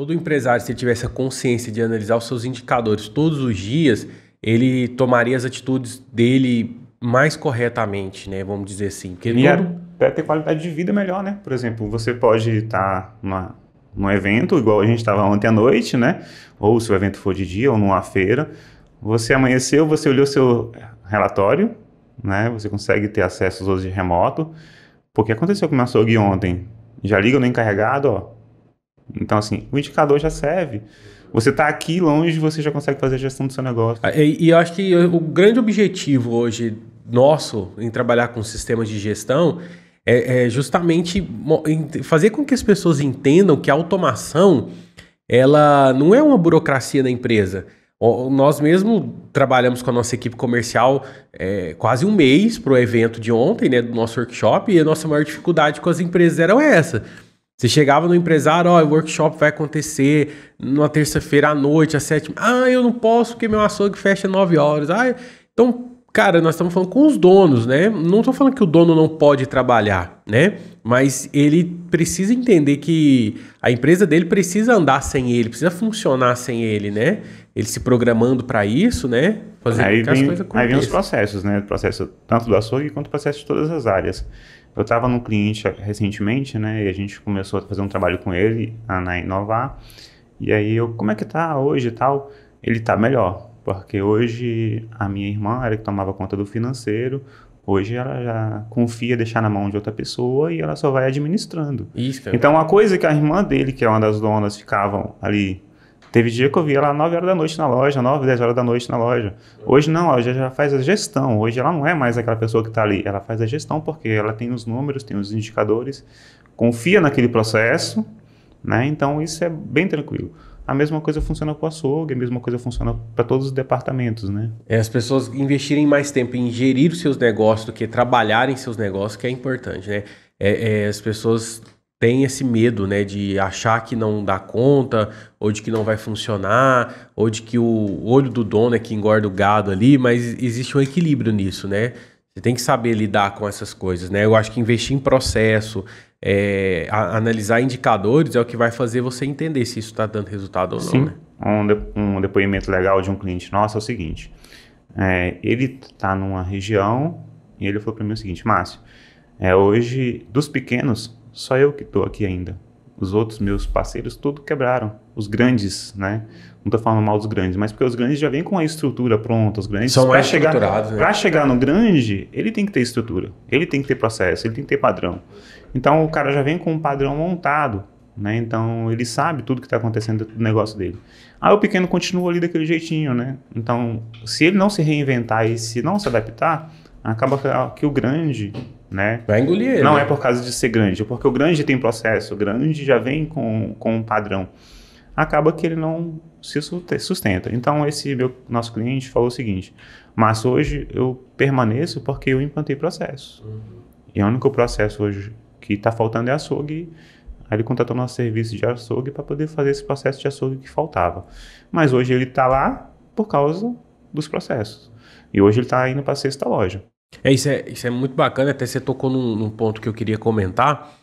Todo empresário, se ele tivesse a consciência de analisar os seus indicadores todos os dias, ele tomaria as atitudes dele mais corretamente, né? Vamos dizer assim. Porque e é todo... até ter qualidade de vida melhor, né? Por exemplo, você pode estar tá numa, num evento, igual a gente estava ontem à noite, né? Ou se o evento for de dia ou numa feira. Você amanheceu, você olhou seu relatório, né? Você consegue ter acesso aos hoje remoto. Porque aconteceu com o meu açougue ontem. Já liga no encarregado, ó. Então, assim, o indicador já serve. Você está aqui longe, você já consegue fazer a gestão do seu negócio. E, e eu acho que o grande objetivo hoje nosso em trabalhar com sistemas de gestão é, é justamente fazer com que as pessoas entendam que a automação ela não é uma burocracia da empresa. Nós mesmo trabalhamos com a nossa equipe comercial é, quase um mês para o evento de ontem, né, do nosso workshop, e a nossa maior dificuldade com as empresas era essa você chegava no empresário, ó, oh, o workshop vai acontecer numa terça-feira à noite, às sete. Ah, eu não posso porque meu açougue fecha nove horas. Ah, então, cara, nós estamos falando com os donos, né? Não estou falando que o dono não pode trabalhar, né? Mas ele precisa entender que a empresa dele precisa andar sem ele, precisa funcionar sem ele, né? Ele se programando para isso, né? Fazer aí vem, as coisas Aí vem os processos, né? O processo tanto do açougue quanto o processo de todas as áreas. Eu estava num cliente recentemente, né? E a gente começou a fazer um trabalho com ele a, na Inovar. E aí eu, como é que tá hoje e tal? Ele tá melhor, porque hoje a minha irmã era que tomava conta do financeiro. Hoje ela já confia deixar na mão de outra pessoa e ela só vai administrando. Isso, então, a coisa que a irmã dele, que é uma das donas, ficavam ali Teve dia que eu via ela 9 horas da noite na loja, 9, 10 horas da noite na loja. Hoje não, ela já faz a gestão. Hoje ela não é mais aquela pessoa que está ali. Ela faz a gestão porque ela tem os números, tem os indicadores, confia naquele processo, né? Então isso é bem tranquilo. A mesma coisa funciona com o açougue, a mesma coisa funciona para todos os departamentos, né? É as pessoas investirem mais tempo em gerir os seus negócios do que trabalhar em seus negócios, que é importante, né? É, é, as pessoas tem esse medo, né, de achar que não dá conta, ou de que não vai funcionar, ou de que o olho do dono é que engorda o gado ali, mas existe um equilíbrio nisso, né? Você tem que saber lidar com essas coisas, né? Eu acho que investir em processo, é, a, analisar indicadores é o que vai fazer você entender se isso está dando resultado ou Sim. não. Né? Um, de, um depoimento legal de um cliente nosso é o seguinte: é, ele está numa região e ele falou para mim o seguinte, Márcio, é, hoje dos pequenos só eu que estou aqui ainda. Os outros meus parceiros tudo quebraram. Os grandes, né? Não estou falando mal dos grandes, mas porque os grandes já vêm com a estrutura pronta. Os grandes são mais chegar, estruturados. Né? Para chegar no grande, ele tem que ter estrutura, ele tem que ter processo, ele tem que ter padrão. Então o cara já vem com um padrão montado. Né? Então ele sabe tudo que está acontecendo dentro do negócio dele. Aí o pequeno continua ali daquele jeitinho, né? Então, se ele não se reinventar e se não se adaptar, acaba que o grande né? Vai engolir ele. Não é por causa de ser grande, é porque o grande tem processo, o grande já vem com, com um padrão. Acaba que ele não se sustenta. Então, esse meu, nosso cliente falou o seguinte, mas hoje eu permaneço porque eu implantei processo. Uhum. E o único processo hoje que está faltando é açougue. Aí ele contratou nosso serviço de açougue para poder fazer esse processo de açougue que faltava. Mas hoje ele está lá por causa dos processos. E hoje ele está indo para a sexta loja. É isso, é, isso é muito bacana, até você tocou num, num ponto que eu queria comentar.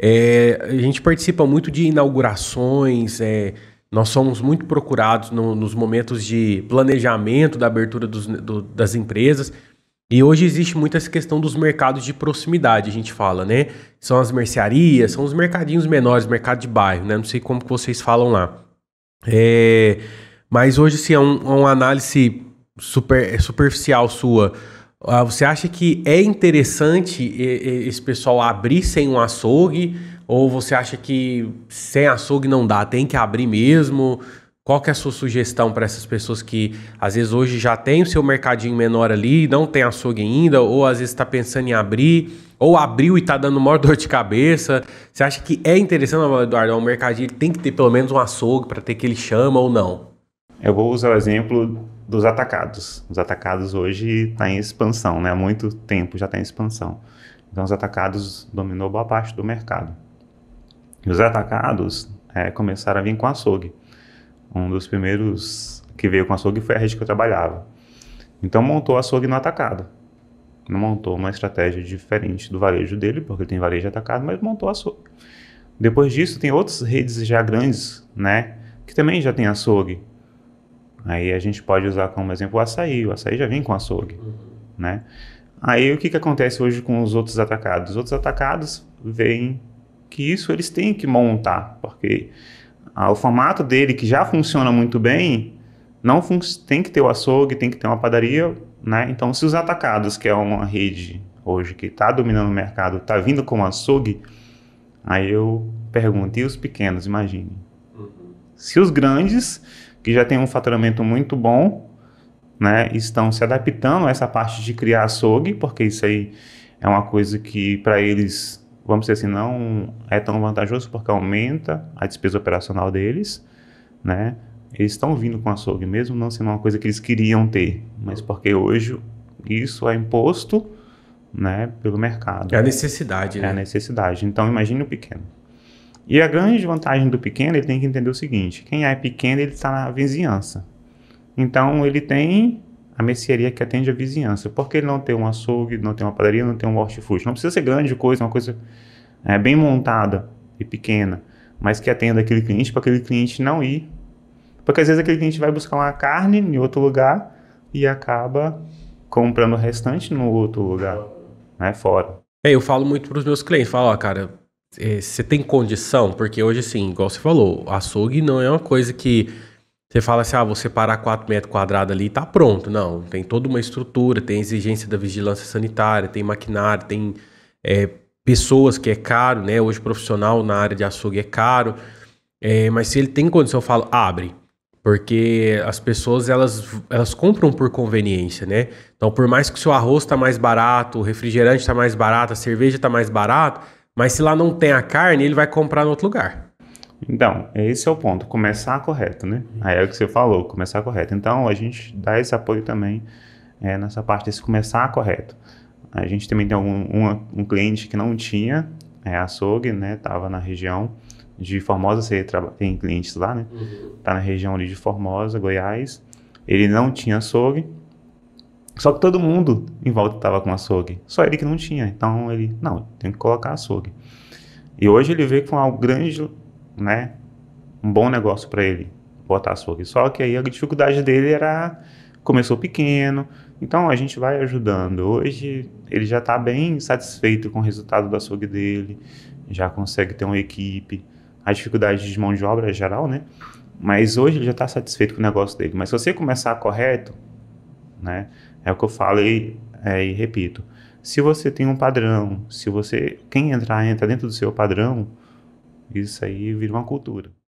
É, a gente participa muito de inaugurações, é, nós somos muito procurados no, nos momentos de planejamento da abertura dos, do, das empresas. E hoje existe muito essa questão dos mercados de proximidade, a gente fala, né? São as mercearias, são os mercadinhos menores, mercado de bairro, né? Não sei como que vocês falam lá. É, mas hoje, se assim, é um, é uma análise super, é superficial sua ah, você acha que é interessante esse pessoal abrir sem um açougue? Ou você acha que sem açougue não dá, tem que abrir mesmo? Qual que é a sua sugestão para essas pessoas que às vezes hoje já tem o seu mercadinho menor ali, não tem açougue ainda, ou às vezes está pensando em abrir, ou abriu e está dando maior dor de cabeça? Você acha que é interessante, Eduardo, é um mercadinho tem que ter pelo menos um açougue para ter que ele chama ou não? Eu vou usar o exemplo dos atacados. Os atacados hoje está em expansão, né? há muito tempo já está em expansão. Então, os atacados dominou boa parte do mercado. E os atacados é, começaram a vir com açougue. Um dos primeiros que veio com açougue foi a rede que eu trabalhava. Então, montou açougue no atacado. Não montou uma estratégia diferente do varejo dele, porque ele tem varejo atacado, mas montou açougue. Depois disso, tem outras redes já grandes, né? Que também já tem açougue Aí a gente pode usar como exemplo o açaí. O açaí já vem com açougue, né? Aí o que, que acontece hoje com os outros atacados? Os outros atacados veem que isso eles têm que montar, porque ah, o formato dele, que já funciona muito bem, não fun tem que ter o açougue, tem que ter uma padaria, né? Então, se os atacados, que é uma rede hoje que está dominando o mercado, está vindo com açougue, aí eu pergunto, e os pequenos, imagine. Uhum. Se os grandes que já tem um faturamento muito bom, né, estão se adaptando a essa parte de criar açougue, porque isso aí é uma coisa que para eles, vamos dizer assim, não é tão vantajoso porque aumenta a despesa operacional deles, né? Eles estão vindo com açougue mesmo não sendo uma coisa que eles queriam ter, mas porque hoje isso é imposto, né, pelo mercado. É a necessidade, É a né? necessidade. Então imagine o pequeno. E a grande vantagem do pequeno, ele tem que entender o seguinte: quem é pequeno, ele está na vizinhança. Então, ele tem a mercearia que atende a vizinhança. Porque ele não tem um açougue, não tem uma padaria, não tem um hortifruti. Não precisa ser grande coisa, uma coisa é, bem montada e pequena, mas que atenda aquele cliente, para aquele cliente não ir. Porque às vezes aquele cliente vai buscar uma carne em outro lugar e acaba comprando o restante no outro lugar, né, fora. É, eu falo muito para os meus clientes, falo, ó, cara, é, você tem condição? Porque hoje, assim, igual você falou, açougue não é uma coisa que você fala assim, ah, você parar 4 metros quadrados ali e tá pronto. Não, tem toda uma estrutura, tem exigência da vigilância sanitária, tem maquinário, tem é, pessoas que é caro, né? Hoje profissional na área de açougue é caro. É, mas se ele tem condição, eu falo, abre. Porque as pessoas, elas, elas compram por conveniência, né? Então, por mais que o seu arroz tá mais barato, o refrigerante tá mais barato, a cerveja tá mais barato mas se lá não tem a carne, ele vai comprar em outro lugar. Então, esse é o ponto, começar correto, né? Aí é o que você falou, começar correto. Então, a gente dá esse apoio também é, nessa parte desse começar correto. A gente também tem algum, um cliente que não tinha é, açougue, né? Tava na região de Formosa, você tem clientes lá, né? Uhum. Tá na região ali de Formosa, Goiás. Ele não tinha açougue, só que todo mundo em volta estava com açougue. Só ele que não tinha. Então ele, não, tem que colocar açougue. E hoje ele vê que é um grande, né, um bom negócio para ele botar açougue. Só que aí a dificuldade dele era começou pequeno. Então a gente vai ajudando. Hoje ele já está bem satisfeito com o resultado do açougue dele, já consegue ter uma equipe. A dificuldade de mão de obra é geral, né? Mas hoje ele já está satisfeito com o negócio dele. Mas se você começar correto, né? É o que eu falo e, é, e repito. Se você tem um padrão, se você. Quem entrar, entra dentro do seu padrão, isso aí vira uma cultura.